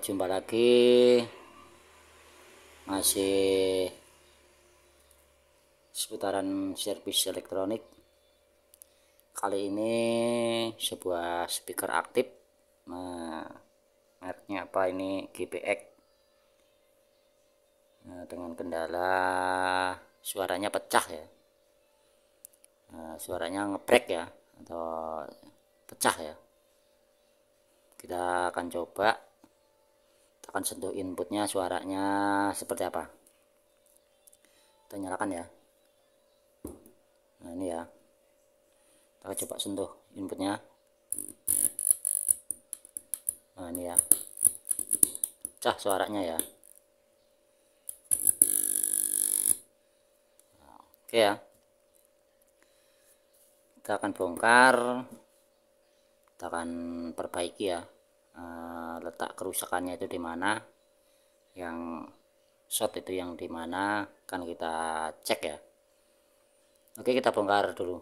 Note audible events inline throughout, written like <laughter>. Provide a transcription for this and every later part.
jumpa lagi masih seputaran servis elektronik kali ini sebuah speaker aktif nah, mereknya apa ini GPX nah, dengan kendala suaranya pecah ya nah, suaranya ngebrek ya atau pecah ya kita akan coba akan sentuh inputnya suaranya seperti apa kita nyalakan ya nah ini ya kita coba sentuh inputnya nah ini ya cah suaranya ya nah, oke ya kita akan bongkar kita akan perbaiki ya letak kerusakannya itu di mana yang shot itu yang di mana kan kita cek ya oke kita bongkar dulu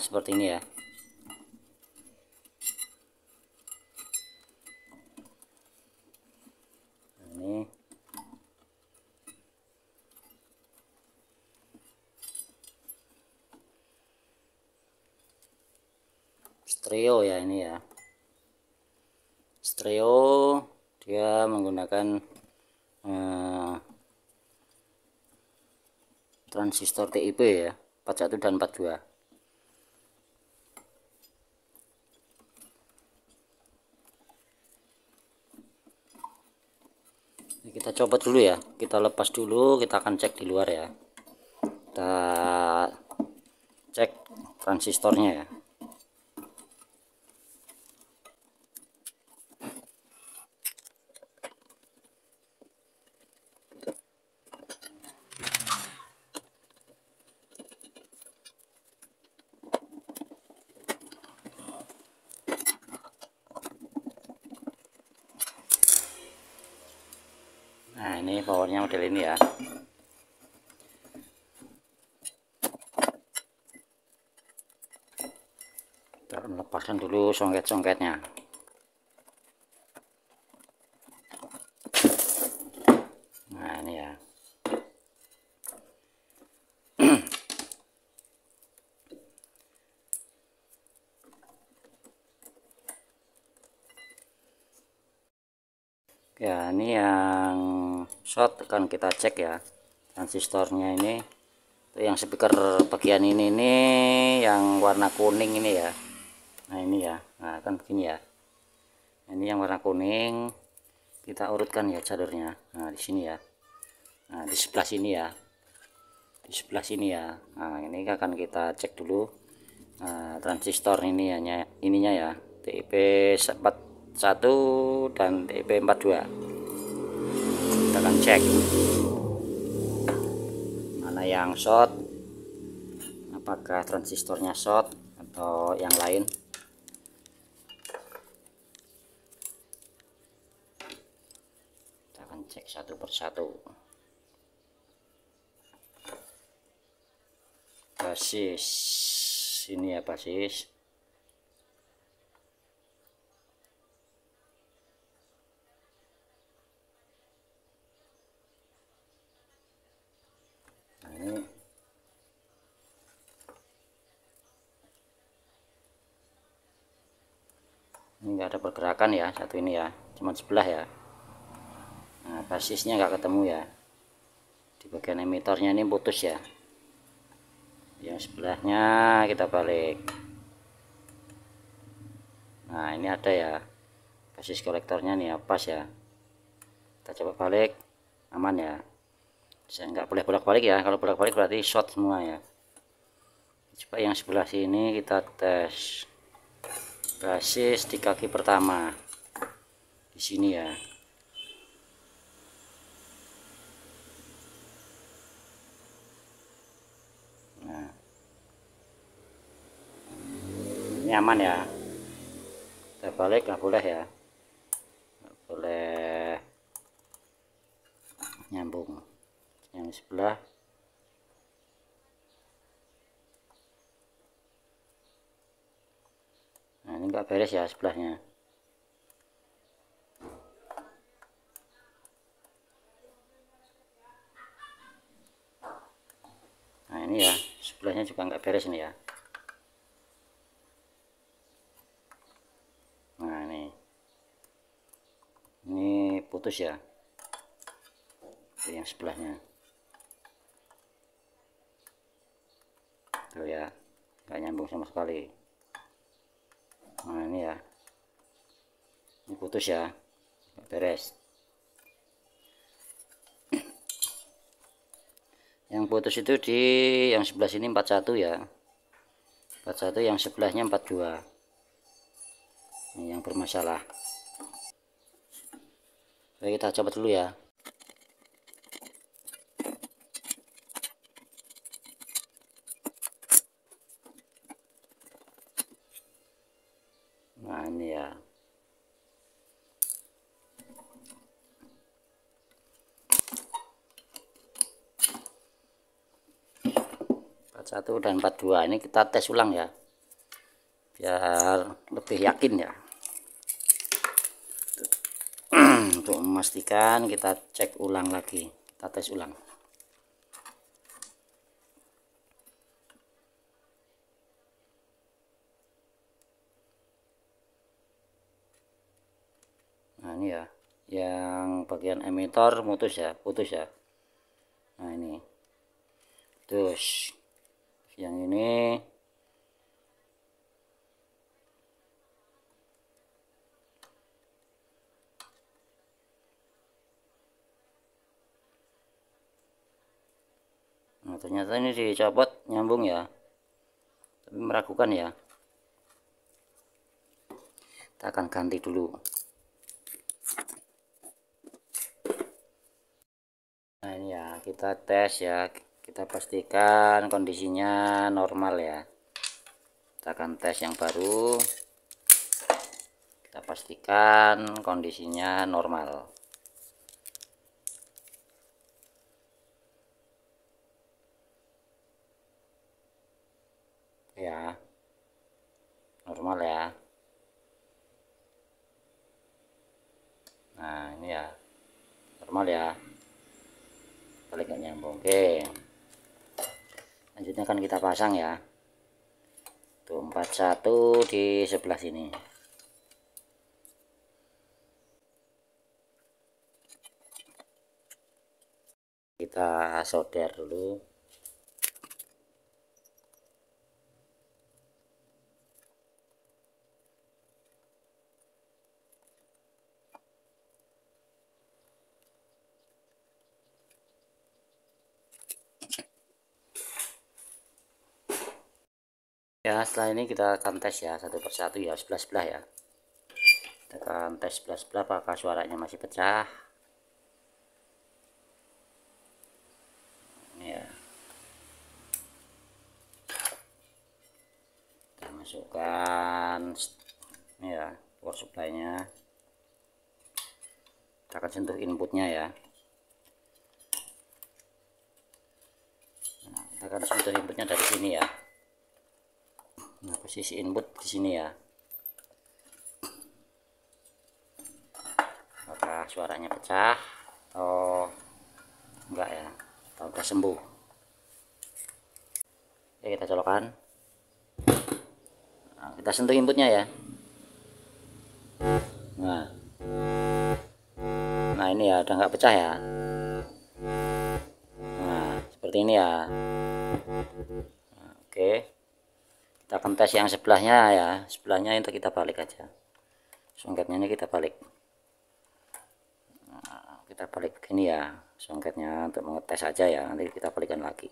seperti ini ya ini stereo ya ini ya stereo dia menggunakan eh, transistor TIP ya 41 dan 42 kita coba dulu ya kita lepas dulu kita akan cek di luar ya kita cek transistornya ya Powernya model ini ya kita lepaskan dulu songket-songketnya nah ini ya <clears throat> ya ini yang short akan kita cek ya transistornya ini itu yang speaker bagian ini ini yang warna kuning ini ya nah ini ya nah kan begini ya ini yang warna kuning kita urutkan ya jalurnya nah di sini ya nah di sebelah sini ya di sebelah sini ya nah ini akan kita cek dulu nah, transistor ini ya ininya ya TIP 41 dan TIP 42 akan cek mana yang short apakah transistornya short atau yang lain kita akan cek satu persatu basis ini ya basis ini nggak ada pergerakan ya satu ini ya cuma sebelah ya nah, basisnya enggak ketemu ya di bagian emitornya ini putus ya yang sebelahnya kita balik nah ini ada ya basis kolektornya nih ya pas ya kita coba balik aman ya saya nggak boleh bolak-balik ya kalau bolak-balik berarti short semua ya coba yang sebelah sini kita tes basis di kaki pertama di sini ya nah. ini aman ya kita balik nggak boleh ya nggak boleh nyambung yang sebelah ini enggak beres ya sebelahnya nah ini ya sebelahnya juga enggak beres ini ya nah ini ini putus ya yang sebelahnya tuh ya nggak nyambung sama sekali nah ini ya ini putus ya beres yang putus itu di yang sebelah sini 41 ya 41 yang sebelahnya 42 ini yang bermasalah Oke, kita coba dulu ya 41 dan 42 ini kita tes ulang ya biar lebih yakin ya <clears throat> untuk memastikan kita cek ulang lagi kita tes ulang nah ini ya yang bagian emitor mutus ya putus ya nah ini terus yang ini nah ternyata ini dicopot nyambung ya tapi meragukan ya kita akan ganti dulu nah ini ya kita tes ya kita pastikan kondisinya normal ya kita akan tes yang baru kita pastikan kondisinya normal ya normal ya nah ini ya normal ya balik nyambung oke okay lanjutnya akan kita pasang ya tuh 41 di sebelah sini kita solder dulu ya setelah ini kita akan tes ya satu persatu ya sebelah sebelah ya kita akan tes sebelah sebelah apakah suaranya masih pecah ya kita masukkan ya power supply nya kita akan sentuh inputnya ya nah, kita akan sentuh inputnya dari sini ya nah, posisi input di sini ya apakah suaranya pecah atau oh, enggak ya atau udah sembuh Oke, kita colokan nah, kita sentuh inputnya ya nah nah ini ya udah nggak pecah ya nah seperti ini ya nah, oke okay kita kempes yang sebelahnya ya sebelahnya itu kita balik aja songketnya ini kita balik nah, kita balik begini ya songketnya untuk mengetes aja ya nanti kita balikan lagi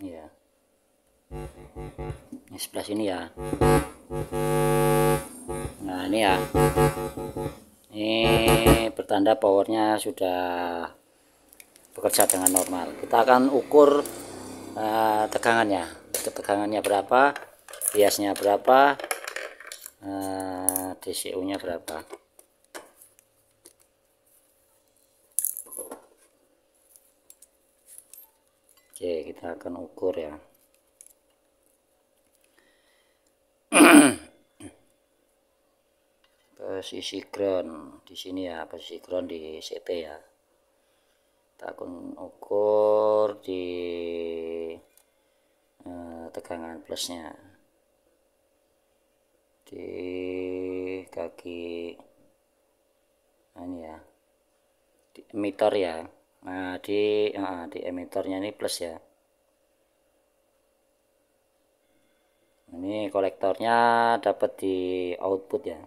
ya ini sebelah sini ya nah ini ya ini bertanda powernya sudah bekerja dengan normal kita akan ukur uh, eh, tegangannya berapa biasnya berapa uh, eh, DCU nya berapa oke kita akan ukur ya <clears throat> posisi ground di sini ya posisi ground di CT ya takun ukur di eh, tegangan plusnya di kaki nah ini ya di emitor ya nah di nah, di emitornya ini plus ya ini kolektornya dapat di output ya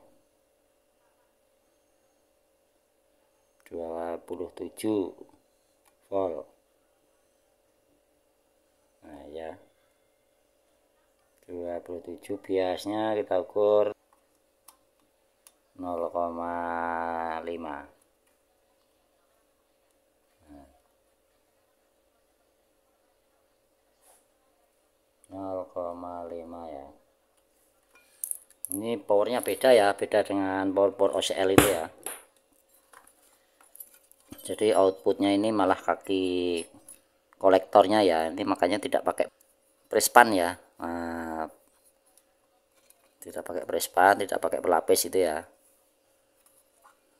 27 nah ya 27 biasnya kita ukur 0,5 nah. ya ini powernya beda ya beda dengan power power OCL itu ya jadi outputnya ini malah kaki kolektornya ya ini makanya tidak pakai prespan ya nah, tidak pakai prespan tidak pakai pelapis itu ya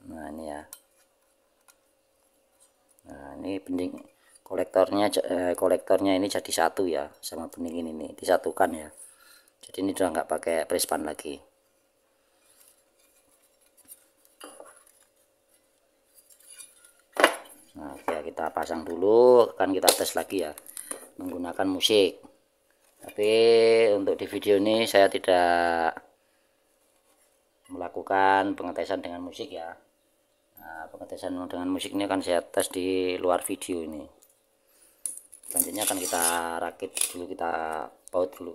nah ini ya nah ini bening kolektornya eh, kolektornya ini jadi satu ya sama bening ini disatukan ya jadi ini sudah nggak pakai prespan lagi nah ya kita pasang dulu akan kita tes lagi ya menggunakan musik tapi untuk di video ini saya tidak melakukan pengetesan dengan musik ya nah, pengetesan dengan musik ini akan saya tes di luar video ini selanjutnya akan kita rakit dulu kita paut dulu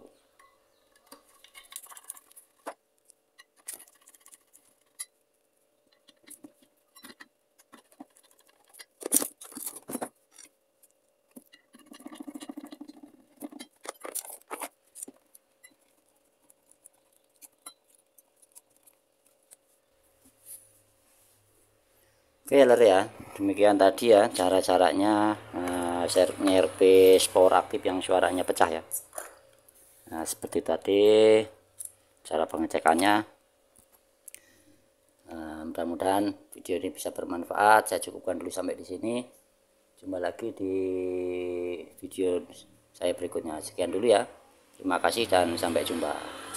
Oke lor ya demikian tadi ya cara-caranya uh, servis power aktif yang suaranya pecah ya nah seperti tadi cara pengecekannya uh, mudah-mudahan video ini bisa bermanfaat saya cukupkan dulu sampai di sini jumpa lagi di video saya berikutnya sekian dulu ya terima kasih dan sampai jumpa